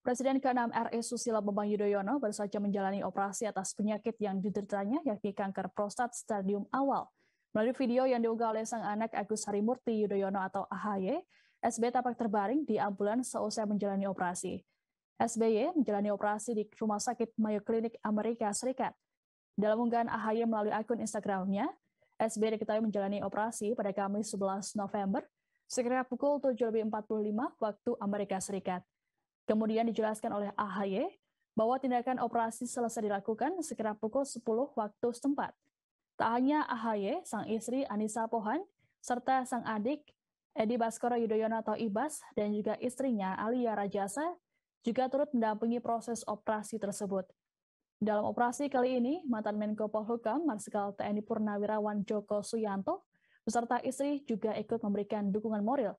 Presiden ke-6 RI e Susilo Bambang Yudhoyono baru saja menjalani operasi atas penyakit yang dideritanya yakni kanker prostat stadium awal. Melalui video yang diunggah oleh sang anak Agus Harimurti Yudhoyono atau AHY, SB tampak terbaring di ambulans seusai menjalani operasi. SBY menjalani operasi di Rumah Sakit Mayo Clinic Amerika Serikat. Dalam unggahan AHY melalui akun Instagramnya, SBY diketahui menjalani operasi pada Kamis 11 November, sekitar pukul 7.45 waktu Amerika Serikat. Kemudian dijelaskan oleh AHY bahwa tindakan operasi selesai dilakukan sekitar pukul 10 waktu setempat. Tak hanya AHY, sang istri Anissa Pohan, serta sang adik Edi Baskoro Yudhoyono atau Ibas dan juga istrinya Alia Rajasa juga turut mendampingi proses operasi tersebut. Dalam operasi kali ini, mantan Menko Polhukam Marsikal TNI Purnawirawan Joko Suyanto beserta istri juga ikut memberikan dukungan moral